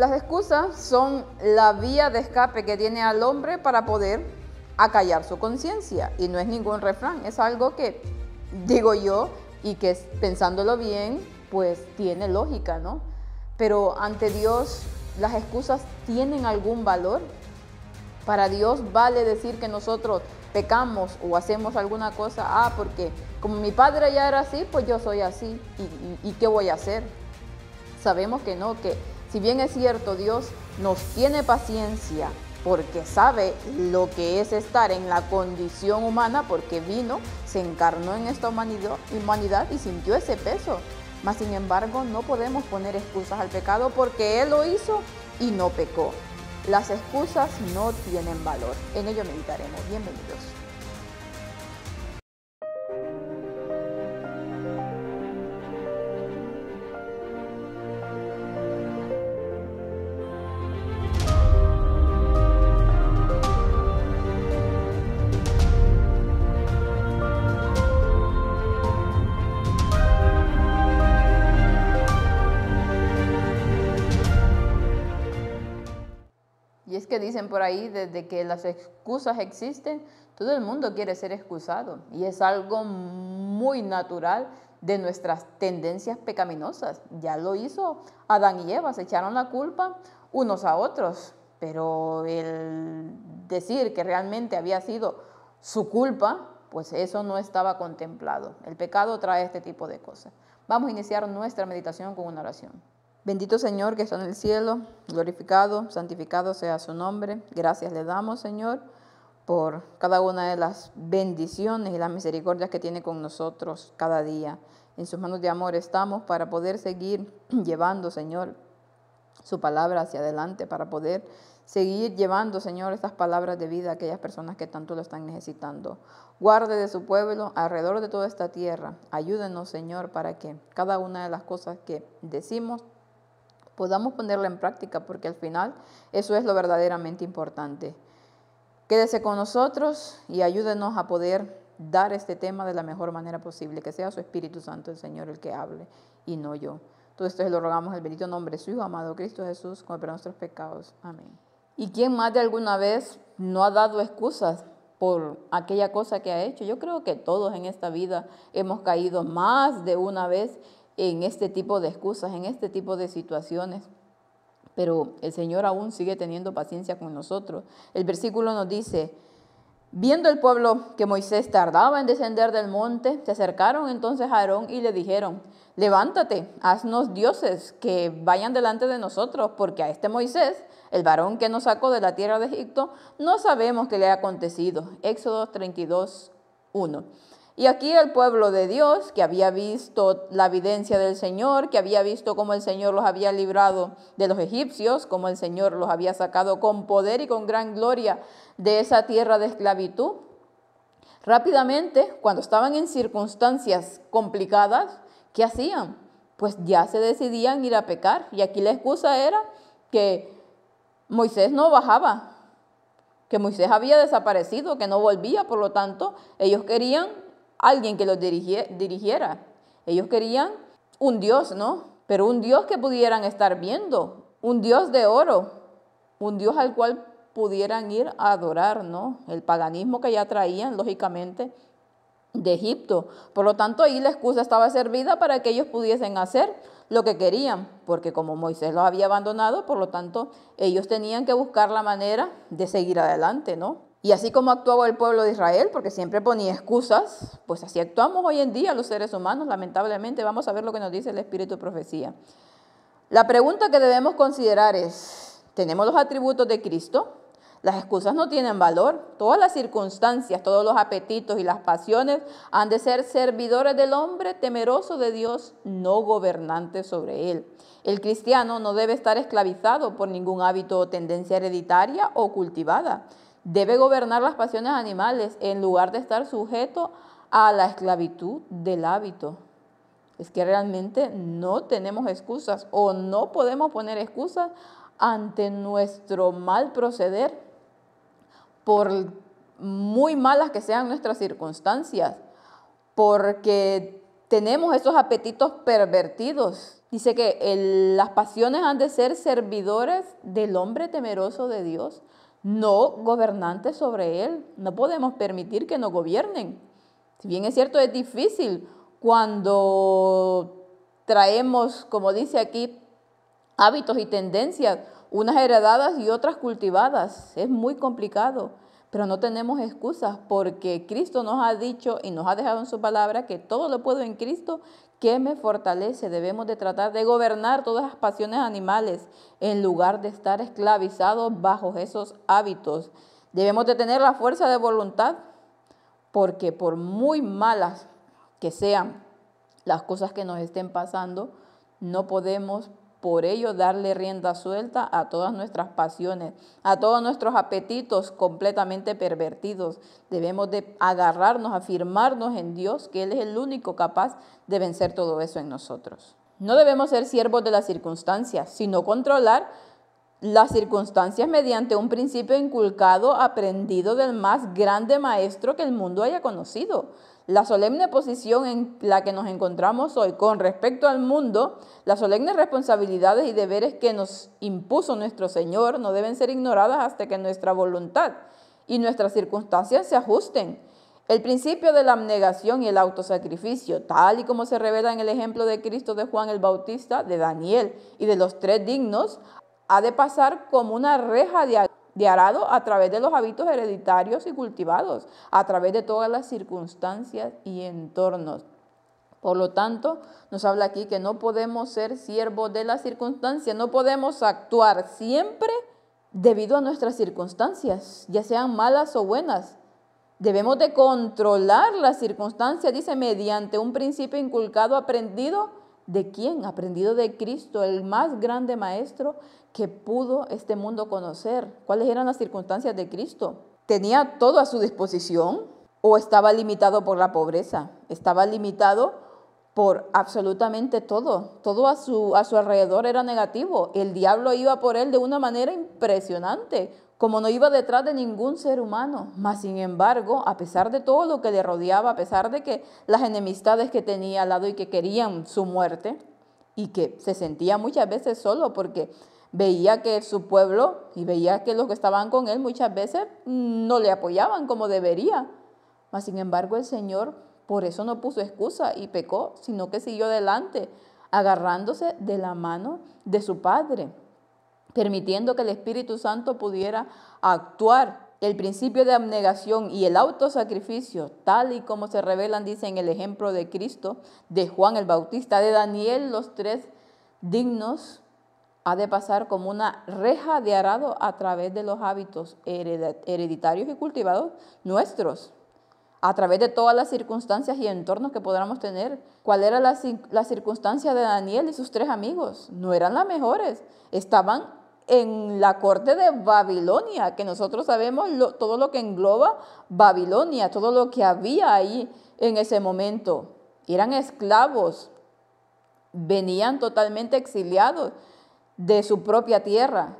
Las excusas son la vía de escape que tiene al hombre para poder acallar su conciencia. Y no es ningún refrán, es algo que digo yo y que pensándolo bien, pues tiene lógica, ¿no? Pero ante Dios, ¿las excusas tienen algún valor? Para Dios vale decir que nosotros pecamos o hacemos alguna cosa, ah, porque como mi padre ya era así, pues yo soy así, ¿y, qué voy a hacer? Sabemos que no, que si bien es cierto, Dios nos tiene paciencia porque sabe lo que es estar en la condición humana, porque vino, se encarnó en esta humanidad y sintió ese peso. Mas sin embargo, no podemos poner excusas al pecado porque Él lo hizo y no pecó. Las excusas no tienen valor. En ello meditaremos. Bienvenidos. dicen por ahí, desde que las excusas existen, todo el mundo quiere ser excusado y es algo muy natural de nuestras tendencias pecaminosas. Ya lo hizo Adán y Eva, se echaron la culpa unos a otros, pero el decir que realmente había sido su culpa, pues eso no estaba contemplado. El pecado trae este tipo de cosas. Vamos a iniciar nuestra meditación con una oración. Bendito Señor que está en el cielo, glorificado, santificado sea su nombre. Gracias le damos, Señor, por cada una de las bendiciones y las misericordias que tiene con nosotros cada día. En sus manos de amor estamos para poder seguir llevando, Señor, su palabra hacia adelante, para poder seguir llevando, Señor, estas palabras de vida a aquellas personas que tanto lo están necesitando. Guarde de su pueblo alrededor de toda esta tierra. Ayúdenos, Señor, para que cada una de las cosas que decimos podamos ponerla en práctica, porque al final eso es lo verdaderamente importante. Quédese con nosotros y ayúdenos a poder dar este tema de la mejor manera posible, que sea su Espíritu Santo el Señor el que hable y no yo. Todo esto se lo rogamos en el bendito nombre de su Hijo amado Cristo Jesús, con perdón nuestros pecados. Amén. ¿Y quién más de alguna vez no ha dado excusas por aquella cosa que ha hecho? Yo creo que todos en esta vida hemos caído más de una vez en este tipo de excusas, en este tipo de situaciones. Pero el Señor aún sigue teniendo paciencia con nosotros. El versículo nos dice, viendo el pueblo que Moisés tardaba en descender del monte, se acercaron entonces a Aarón y le dijeron, levántate, haznos dioses que vayan delante de nosotros, porque a este Moisés, el varón que nos sacó de la tierra de Egipto, no sabemos qué le ha acontecido. Éxodo 32, 1. Y aquí el pueblo de Dios, que había visto la evidencia del Señor, que había visto cómo el Señor los había librado de los egipcios, cómo el Señor los había sacado con poder y con gran gloria de esa tierra de esclavitud, rápidamente, cuando estaban en circunstancias complicadas, ¿qué hacían? Pues ya se decidían ir a pecar. Y aquí la excusa era que Moisés no bajaba, que Moisés había desaparecido, que no volvía, por lo tanto, ellos querían alguien que los dirigiera. Ellos querían un Dios, ¿no? Pero un Dios que pudieran estar viendo, un Dios de oro, un Dios al cual pudieran ir a adorar, ¿no? El paganismo que ya traían, lógicamente, de Egipto. Por lo tanto, ahí la excusa estaba servida para que ellos pudiesen hacer lo que querían, porque como Moisés los había abandonado, por lo tanto, ellos tenían que buscar la manera de seguir adelante, ¿no? Y así como actuaba el pueblo de Israel, porque siempre ponía excusas, pues así actuamos hoy en día los seres humanos, lamentablemente. Vamos a ver lo que nos dice el Espíritu de Profecía. La pregunta que debemos considerar es, ¿tenemos los atributos de Cristo? Las excusas no tienen valor. Todas las circunstancias, todos los apetitos y las pasiones han de ser servidores del hombre temeroso de Dios, no gobernante sobre él. El cristiano no debe estar esclavizado por ningún hábito o tendencia hereditaria o cultivada. Debe gobernar las pasiones animales en lugar de estar sujeto a la esclavitud del hábito. Es que realmente no tenemos excusas o no podemos poner excusas ante nuestro mal proceder, por muy malas que sean nuestras circunstancias, porque tenemos esos apetitos pervertidos. Dice que las pasiones han de ser servidores del hombre temeroso de Dios no gobernantes sobre él. No podemos permitir que nos gobiernen. Si bien es cierto, es difícil cuando traemos, como dice aquí, hábitos y tendencias, unas heredadas y otras cultivadas. Es muy complicado. Pero no tenemos excusas porque Cristo nos ha dicho y nos ha dejado en su palabra que todo lo puedo en Cristo que me fortalece. Debemos de tratar de gobernar todas las pasiones animales en lugar de estar esclavizados bajo esos hábitos. Debemos de tener la fuerza de voluntad porque por muy malas que sean las cosas que nos estén pasando, no podemos por ello, darle rienda suelta a todas nuestras pasiones, a todos nuestros apetitos completamente pervertidos. Debemos de agarrarnos, afirmarnos en Dios, que Él es el único capaz de vencer todo eso en nosotros. No debemos ser siervos de las circunstancias, sino controlar las circunstancias mediante un principio inculcado, aprendido del más grande maestro que el mundo haya conocido. La solemne posición en la que nos encontramos hoy con respecto al mundo, las solemnes responsabilidades y deberes que nos impuso nuestro Señor no deben ser ignoradas hasta que nuestra voluntad y nuestras circunstancias se ajusten. El principio de la abnegación y el autosacrificio, tal y como se revela en el ejemplo de Cristo de Juan el Bautista, de Daniel y de los tres dignos, ha de pasar como una reja de de arado a través de los hábitos hereditarios y cultivados, a través de todas las circunstancias y entornos. Por lo tanto, nos habla aquí que no podemos ser siervos de las circunstancias, no podemos actuar siempre debido a nuestras circunstancias, ya sean malas o buenas. Debemos de controlar las circunstancias, dice, mediante un principio inculcado, aprendido ¿De quién? Aprendido de Cristo, el más grande maestro que pudo este mundo conocer. ¿Cuáles eran las circunstancias de Cristo? ¿Tenía todo a su disposición o estaba limitado por la pobreza? Estaba limitado por absolutamente todo. Todo a su, a su alrededor era negativo. El diablo iba por él de una manera impresionante como no iba detrás de ningún ser humano, mas sin embargo, a pesar de todo lo que le rodeaba, a pesar de que las enemistades que tenía al lado y que querían su muerte, y que se sentía muchas veces solo porque veía que su pueblo y veía que los que estaban con él muchas veces no le apoyaban como debería. Mas sin embargo, el Señor por eso no puso excusa y pecó, sino que siguió adelante, agarrándose de la mano de su Padre permitiendo que el Espíritu Santo pudiera actuar. El principio de abnegación y el autosacrificio, tal y como se revelan, dicen en el ejemplo de Cristo, de Juan el Bautista, de Daniel, los tres dignos, ha de pasar como una reja de arado a través de los hábitos hereditarios y cultivados nuestros a través de todas las circunstancias y entornos que podamos tener. ¿Cuál era la, la, circunstancia de Daniel y sus tres amigos? No eran las mejores, estaban en la corte de Babilonia, que nosotros sabemos todo lo que engloba Babilonia, todo lo que había ahí en ese momento. Eran esclavos, venían totalmente exiliados de su propia tierra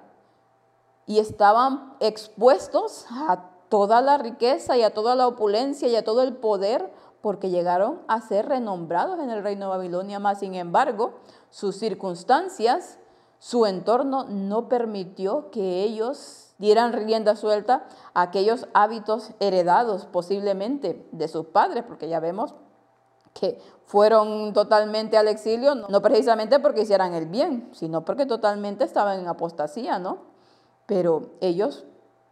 y estaban expuestos a toda la riqueza y a toda la opulencia y a todo el poder porque llegaron a ser renombrados en el reino de Babilonia, más sin embargo sus circunstancias su entorno no permitió que ellos dieran rienda suelta a aquellos hábitos heredados posiblemente de sus padres, porque ya vemos que fueron totalmente al exilio, no precisamente porque hicieran el bien, sino porque totalmente estaban en apostasía, ¿no? Pero ellos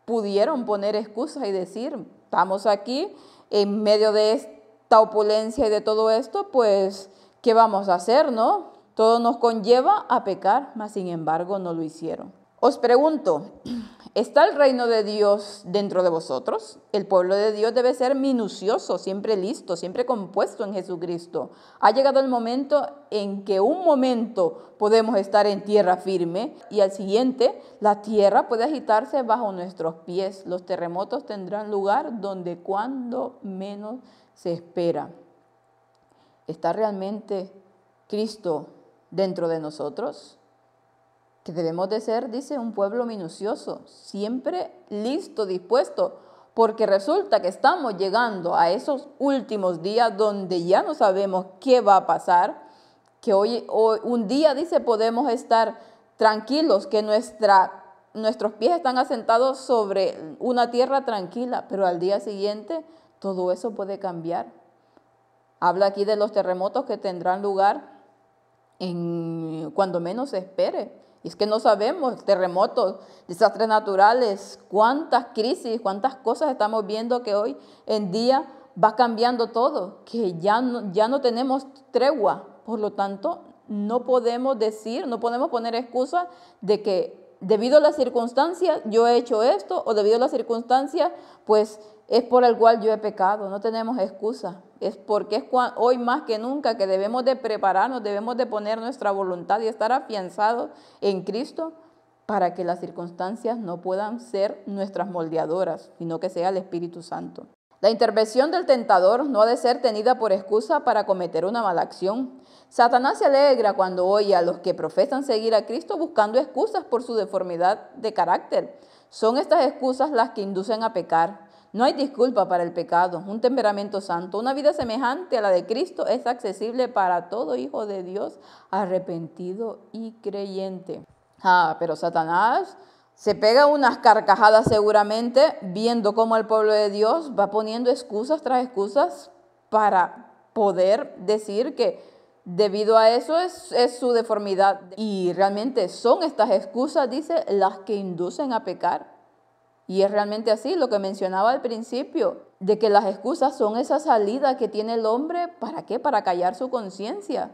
pudieron poner excusas y decir, estamos aquí en medio de esta opulencia y de todo esto, pues, ¿qué vamos a hacer, no? Todo nos conlleva a pecar, mas sin embargo no lo hicieron. Os pregunto, ¿está el reino de Dios dentro de vosotros? El pueblo de Dios debe ser minucioso, siempre listo, siempre compuesto en Jesucristo. Ha llegado el momento en que un momento podemos estar en tierra firme y al siguiente la tierra puede agitarse bajo nuestros pies. Los terremotos tendrán lugar donde cuando menos se espera. ¿Está realmente Cristo dentro de nosotros, que debemos de ser, dice, un pueblo minucioso, siempre listo, dispuesto, porque resulta que estamos llegando a esos últimos días donde ya no sabemos qué va a pasar, que hoy, un día, dice, podemos estar tranquilos, que nuestra, nuestros pies están asentados sobre una tierra tranquila, pero al día siguiente todo eso puede cambiar. Habla aquí de los terremotos que tendrán lugar en, cuando menos se espere. Y es que no sabemos, terremotos, desastres naturales, cuántas crisis, cuántas cosas estamos viendo que hoy en día va cambiando todo, que ya no, ya no tenemos tregua. Por lo tanto, no podemos decir, no podemos poner excusa de que debido a las circunstancias yo he hecho esto o debido a las circunstancias pues es por el cual yo he pecado. No tenemos excusa. Es porque es hoy más que nunca que debemos de prepararnos, debemos de poner nuestra voluntad y estar afianzados en Cristo para que las circunstancias no puedan ser nuestras moldeadoras, sino que sea el Espíritu Santo. La intervención del tentador no ha de ser tenida por excusa para cometer una mala acción. Satanás se alegra cuando oye a los que profesan seguir a Cristo buscando excusas por su deformidad de carácter. Son estas excusas las que inducen a pecar. No hay disculpa para el pecado. Un temperamento santo, una vida semejante a la de Cristo es accesible para todo hijo de Dios arrepentido y creyente. Ah, pero Satanás se pega unas carcajadas seguramente viendo cómo el pueblo de Dios va poniendo excusas tras excusas para poder decir que debido a eso es, su deformidad. Y realmente son estas excusas, dice, las que inducen a pecar. Y es realmente así lo que mencionaba al principio, de que las excusas son esa salida que tiene el hombre, ¿para qué? Para callar su conciencia.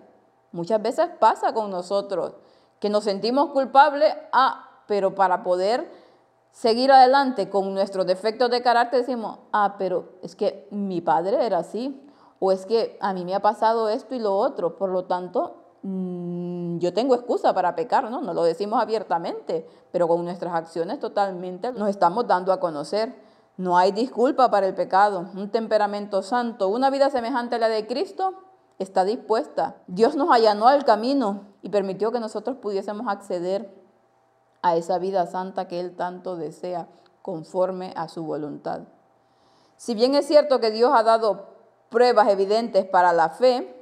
Muchas veces pasa con nosotros, que nos sentimos culpables, ah, pero para poder seguir adelante con nuestros defectos de carácter decimos, ah, pero es que mi padre era así, o es que a mí me ha pasado esto y lo otro, por lo tanto, yo tengo excusa para pecar, ¿no? No lo decimos abiertamente, pero con nuestras acciones totalmente nos estamos dando a conocer. No hay disculpa para el pecado. Un temperamento santo, una vida semejante a la de Cristo, está dispuesta. Dios nos allanó al camino y permitió que nosotros pudiésemos acceder a esa vida santa que Él tanto desea, conforme a su voluntad. Si bien es cierto que Dios ha dado pruebas evidentes para la fe,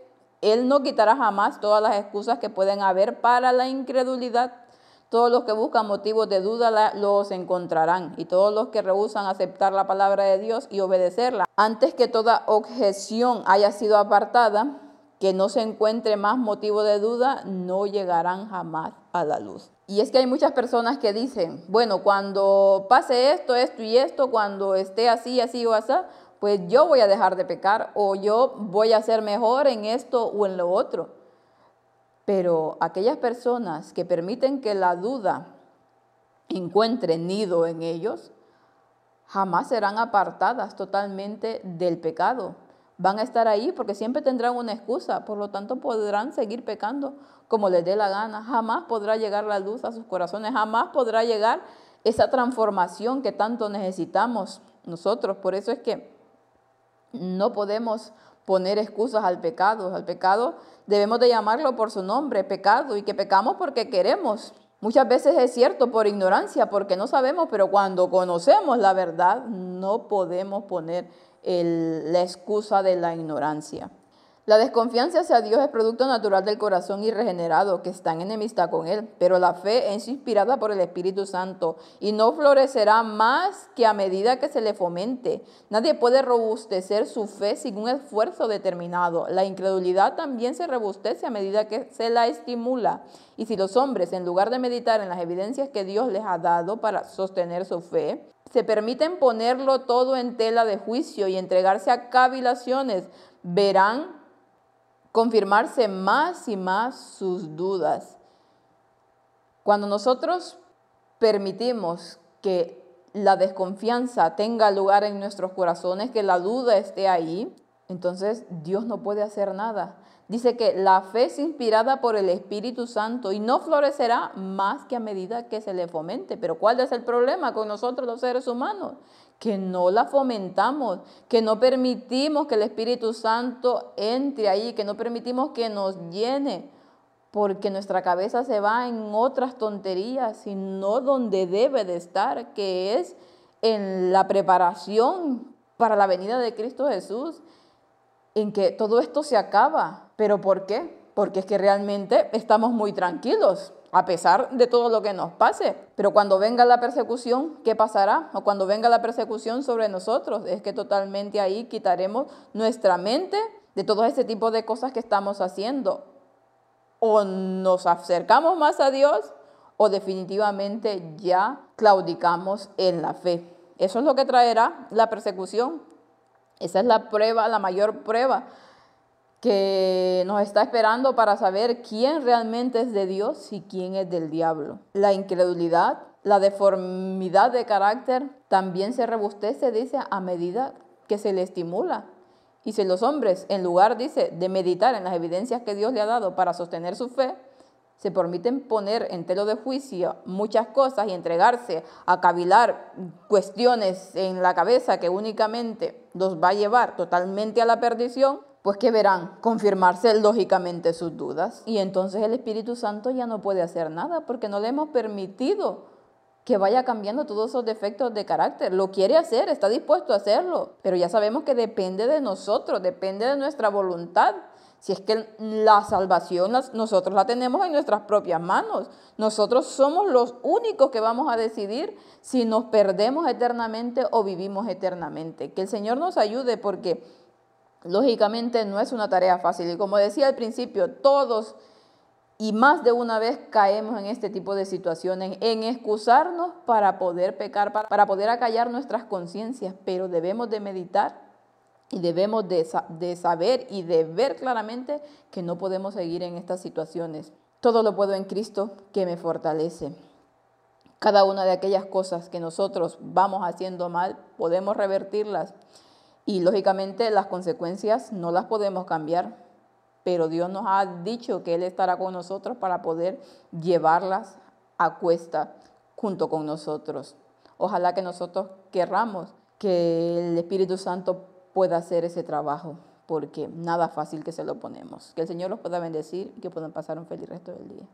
él no quitará jamás todas las excusas que pueden haber para la incredulidad. Todos los que buscan motivos de duda los encontrarán y todos los que rehusan aceptar la palabra de Dios y obedecerla. Antes que toda objeción haya sido apartada, que no se encuentre más motivo de duda, no llegarán jamás a la luz. Y es que hay muchas personas que dicen, bueno, cuando pase esto, esto y esto, cuando esté así, así o así, pues yo voy a dejar de pecar o yo voy a ser mejor en esto o en lo otro. Pero aquellas personas que permiten que la duda encuentre nido en ellos, jamás serán apartadas totalmente del pecado. Van a estar ahí porque siempre tendrán una excusa, por lo tanto podrán seguir pecando como les dé la gana. Jamás podrá llegar la luz a sus corazones, jamás podrá llegar esa transformación que tanto necesitamos nosotros. Por eso es que no podemos poner excusas al pecado. Al pecado debemos de llamarlo por su nombre, pecado, y que pecamos porque queremos. Muchas veces es cierto por ignorancia, porque no sabemos, pero cuando conocemos la verdad no podemos poner la excusa de la ignorancia. La desconfianza hacia Dios es producto natural del corazón irregenerado que está en enemistad con Él, pero la fe es inspirada por el Espíritu Santo y no florecerá más que a medida que se le fomente. Nadie puede robustecer su fe sin un esfuerzo determinado. La incredulidad también se robustece a medida que se la estimula. Y si los hombres, en lugar de meditar en las evidencias que Dios les ha dado para sostener su fe, se permiten ponerlo todo en tela de juicio y entregarse a cavilaciones, verán confirmarse más y más sus dudas. Cuando nosotros permitimos que la desconfianza tenga lugar en nuestros corazones, que la duda esté ahí, entonces Dios no puede hacer nada. Dice que la fe es inspirada por el Espíritu Santo y no florecerá más que a medida que se le fomente. Pero ¿cuál es el problema con nosotros los seres humanos? que no la fomentamos, que no permitimos que el Espíritu Santo entre ahí, que no permitimos que nos llene, porque nuestra cabeza se va en otras tonterías, sino donde debe de estar, que es en la preparación para la venida de Cristo Jesús, en que todo esto se acaba. ¿Pero por qué? Porque es que realmente estamos muy tranquilos a pesar de todo lo que nos pase. Pero cuando venga la persecución, ¿qué pasará? O cuando venga la persecución sobre nosotros, es que totalmente ahí quitaremos nuestra mente de todo ese tipo de cosas que estamos haciendo. O nos acercamos más a Dios o definitivamente ya claudicamos en la fe. Eso es lo que traerá la persecución. Esa es la prueba, la mayor prueba que nos está esperando para saber quién realmente es de Dios y quién es del diablo. La incredulidad, la deformidad de carácter también se robustece, dice, a medida que se le estimula. Y si los hombres, en lugar, dice, de meditar en las evidencias que Dios le ha dado para sostener su fe, se permiten poner en telo de juicio muchas cosas y entregarse a cavilar cuestiones en la cabeza que únicamente los va a llevar totalmente a la perdición, pues que verán confirmarse lógicamente sus dudas. Y entonces el Espíritu Santo ya no puede hacer nada porque no le hemos permitido que vaya cambiando todos esos defectos de carácter. Lo quiere hacer, está dispuesto a hacerlo, pero ya sabemos que depende de nosotros, depende de nuestra voluntad. Si es que la salvación nosotros la tenemos en nuestras propias manos, nosotros somos los únicos que vamos a decidir si nos perdemos eternamente o vivimos eternamente. Que el Señor nos ayude porque Lógicamente no es una tarea fácil y como decía al principio, todos y más de una vez caemos en este tipo de situaciones, en excusarnos para poder pecar, para, poder acallar nuestras conciencias, pero debemos de meditar y debemos de, saber y de ver claramente que no podemos seguir en estas situaciones. Todo lo puedo en Cristo que me fortalece. Cada una de aquellas cosas que nosotros vamos haciendo mal, podemos revertirlas y lógicamente las consecuencias no las podemos cambiar, pero Dios nos ha dicho que Él estará con nosotros para poder llevarlas a cuesta junto con nosotros. Ojalá que nosotros querramos que el Espíritu Santo pueda hacer ese trabajo, porque nada fácil que se lo ponemos. Que el Señor los pueda bendecir y que puedan pasar un feliz resto del día.